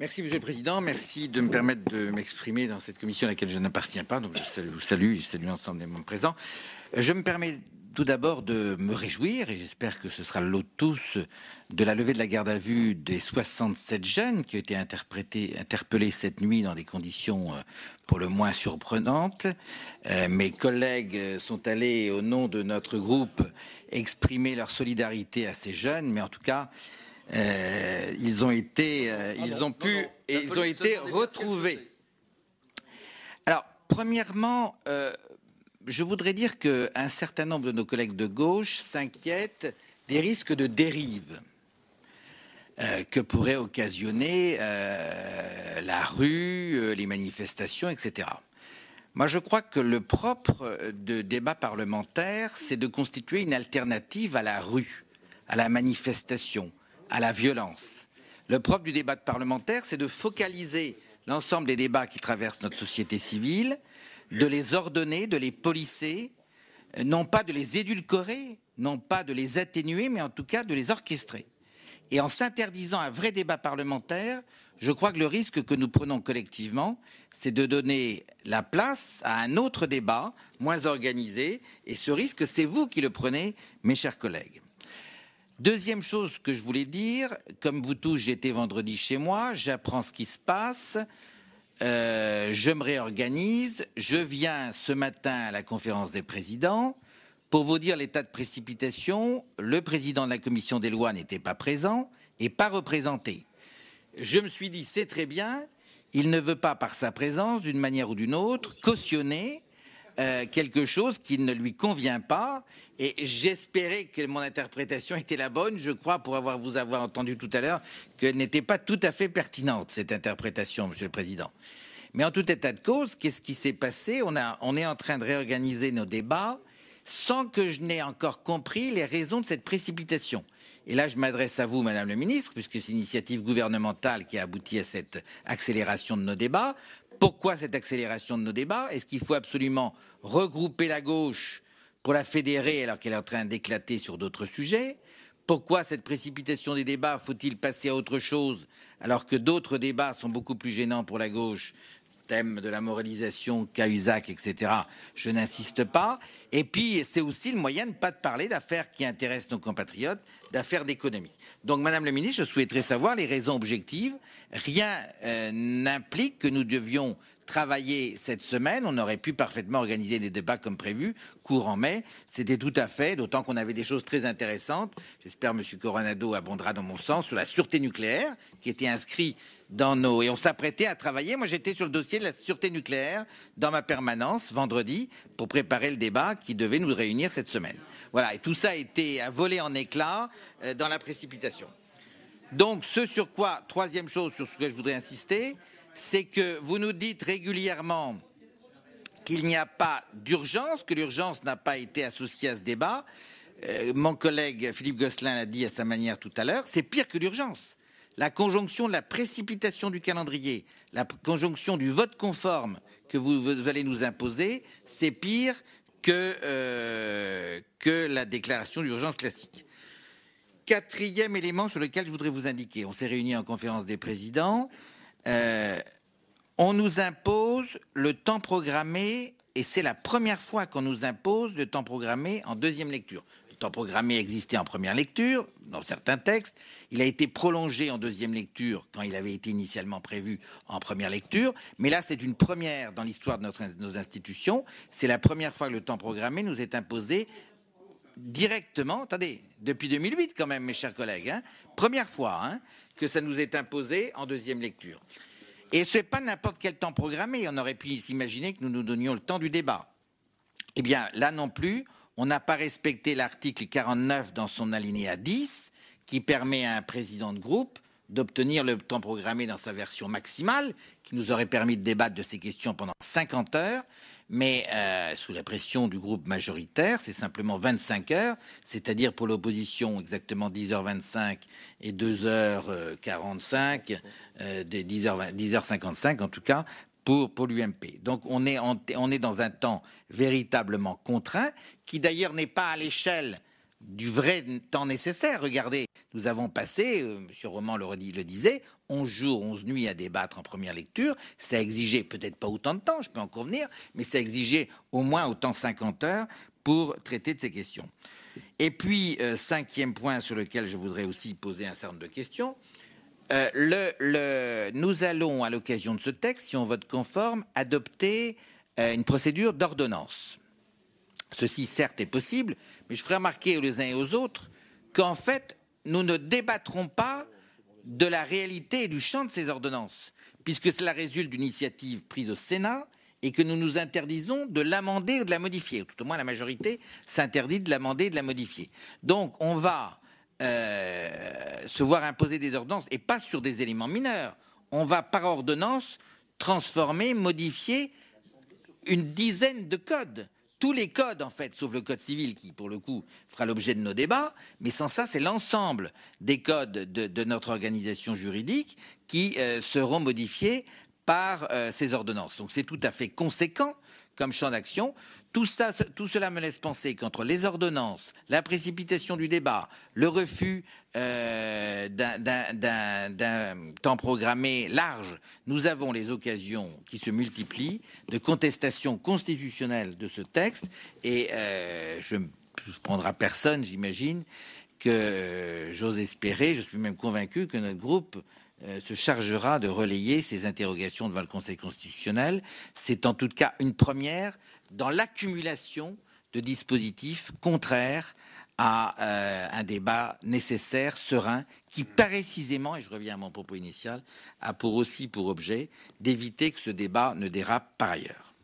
Merci, Monsieur le Président. Merci de me permettre de m'exprimer dans cette commission à laquelle je n'appartiens pas. Donc, je vous salue, je salue l'ensemble des membres présents. Euh, je me permets tout d'abord de me réjouir, et j'espère que ce sera l'eau tous, de la levée de la garde à vue des 67 jeunes qui ont été interpellés cette nuit dans des conditions euh, pour le moins surprenantes. Euh, mes collègues sont allés, au nom de notre groupe, exprimer leur solidarité à ces jeunes, mais en tout cas, euh, ils ont été, euh, ils ah ont pu, et ils ont été retrouvés. Alors, premièrement, euh, je voudrais dire qu'un certain nombre de nos collègues de gauche s'inquiètent des risques de dérive que pourrait occasionner la rue, les manifestations, etc. Moi, je crois que le propre de débat parlementaire, c'est de constituer une alternative à la rue, à la manifestation à la violence. Le propre du débat parlementaire, c'est de focaliser l'ensemble des débats qui traversent notre société civile, de les ordonner, de les policer, non pas de les édulcorer, non pas de les atténuer, mais en tout cas de les orchestrer. Et en s'interdisant un vrai débat parlementaire, je crois que le risque que nous prenons collectivement, c'est de donner la place à un autre débat moins organisé. Et ce risque, c'est vous qui le prenez, mes chers collègues. Deuxième chose que je voulais dire, comme vous tous, j'étais vendredi chez moi, j'apprends ce qui se passe, euh, je me réorganise, je viens ce matin à la conférence des présidents. Pour vous dire l'état de précipitation, le président de la commission des lois n'était pas présent et pas représenté. Je me suis dit, c'est très bien, il ne veut pas, par sa présence, d'une manière ou d'une autre, cautionner euh, quelque chose qui ne lui convient pas. Et j'espérais que mon interprétation était la bonne, je crois, pour avoir vous avoir entendu tout à l'heure, qu'elle n'était pas tout à fait pertinente, cette interprétation, Monsieur le Président. Mais en tout état de cause, qu'est-ce qui s'est passé on, est en train de réorganiser nos débats sans que je n'aie encore compris les raisons de cette précipitation. Et là, je m'adresse à vous, Madame le Ministre, puisque c'est l'initiative gouvernementale qui a abouti à cette accélération de nos débats. Pourquoi cette accélération de nos débats Est-ce qu'il faut absolument regrouper la gauche pour la fédérer alors qu'elle est en train d'éclater sur d'autres sujets Pourquoi cette précipitation des débats Faut-il passer à autre chose alors que d'autres débats sont beaucoup plus gênants pour la gauche thème de la moralisation, causac, etc. Je n'insiste pas. Et puis, c'est aussi le moyen de ne pas de parler d'affaires qui intéressent nos compatriotes, d'affaires d'économie. Donc, Madame la Ministre, je souhaiterais savoir les raisons objectives. Rien euh, n'implique que nous devions travailler cette semaine. On aurait pu parfaitement organiser des débats comme prévu, courant mai. C'était tout à fait, d'autant qu'on avait des choses très intéressantes. J'espère, M. Coronado abondera dans mon sens sur la sûreté nucléaire, qui était inscrit dans nos... Et on s'apprêtait à travailler. Moi, j'étais sur le dossier de la sûreté nucléaire dans ma permanence vendredi pour préparer le débat qui devait nous réunir cette semaine. Voilà. Et tout ça a été à en éclats euh, dans la précipitation. Donc, ce sur quoi, troisième chose sur ce que je voudrais insister, c'est que vous nous dites régulièrement qu'il n'y a pas d'urgence, que l'urgence n'a pas été associée à ce débat. Euh, mon collègue Philippe Gosselin l'a dit à sa manière tout à l'heure, c'est pire que l'urgence. La conjonction de la précipitation du calendrier, la conjonction du vote conforme que vous, allez nous imposer, c'est pire que, euh, que la déclaration d'urgence classique. Quatrième élément sur lequel je voudrais vous indiquer, on s'est réuni en conférence des présidents, euh, on nous impose le temps programmé, et c'est la première fois qu'on nous impose le temps programmé en deuxième lecture. Le temps programmé existait en première lecture, dans certains textes. Il a été prolongé en deuxième lecture quand il avait été initialement prévu en première lecture. Mais là, c'est une première dans l'histoire de notre, nos institutions. C'est la première fois que le temps programmé nous est imposé directement, attendez, depuis 2008 quand même, mes chers collègues, hein, première fois hein, que ça nous est imposé en deuxième lecture. Et ce n'est pas n'importe quel temps programmé, on aurait pu s'imaginer que nous nous donnions le temps du débat. Eh bien, là non plus, on n'a pas respecté l'article 49 dans son alinéa 10, qui permet à un président de groupe d'obtenir le temps programmé dans sa version maximale, qui nous aurait permis de débattre de ces questions pendant 50 heures. Mais euh, sous la pression du groupe majoritaire, c'est simplement 25 heures, c'est-à-dire pour l'opposition exactement 10h25 et 2h45, euh, euh, des 10h, 10h55 en tout cas, pour, l'UMP. Donc on est, on est dans un temps véritablement contraint, qui d'ailleurs n'est pas à l'échelle du vrai temps nécessaire. Regardez, nous avons passé, euh, M. Roman le, le disait, 11 jours, 11 nuits à débattre en première lecture. Ça a exigé peut-être pas autant de temps, je peux en convenir, mais ça a exigé au moins autant 50 heures pour traiter de ces questions. Et puis, euh, cinquième point sur lequel je voudrais aussi poser un certain nombre de questions. Euh, le, nous allons, à l'occasion de ce texte, si on vote conforme, adopter une procédure d'ordonnance. Ceci, certes, est possible, mais je ferai remarquer aux uns et aux autres qu'en fait, nous ne débattrons pas de la réalité et du champ de ces ordonnances, puisque cela résulte d'une initiative prise au Sénat et que nous nous interdisons de l'amender ou de la modifier. Tout au moins, la majorité s'interdit de l'amender et de la modifier. Donc, on va euh, se voir imposer des ordonnances, et pas sur des éléments mineurs. On va, par ordonnance, transformer, modifier une dizaine de codes tous les codes, en fait, sauf le code civil qui, pour le coup, fera l'objet de nos débats. Mais sans ça, c'est l'ensemble des codes de, notre organisation juridique qui euh, seront modifiés par euh, ces ordonnances. Donc c'est tout à fait conséquent comme champ d'action. Tout, ça, tout cela me laisse penser qu'entre les ordonnances, la précipitation du débat, le refus euh, d'un temps programmé large, nous avons les occasions qui se multiplient de contestation constitutionnelle de ce texte. Et euh, je ne prendrai personne, j'imagine, que j'ose espérer, je suis même convaincu que notre groupe euh, se chargera de relayer ces interrogations devant le Conseil constitutionnel. C'est en tout cas une première dans l'accumulation de dispositifs contraires à euh, un débat nécessaire, serein, qui précisément, et je reviens à mon propos initial, a pour aussi pour objet d'éviter que ce débat ne dérape par ailleurs.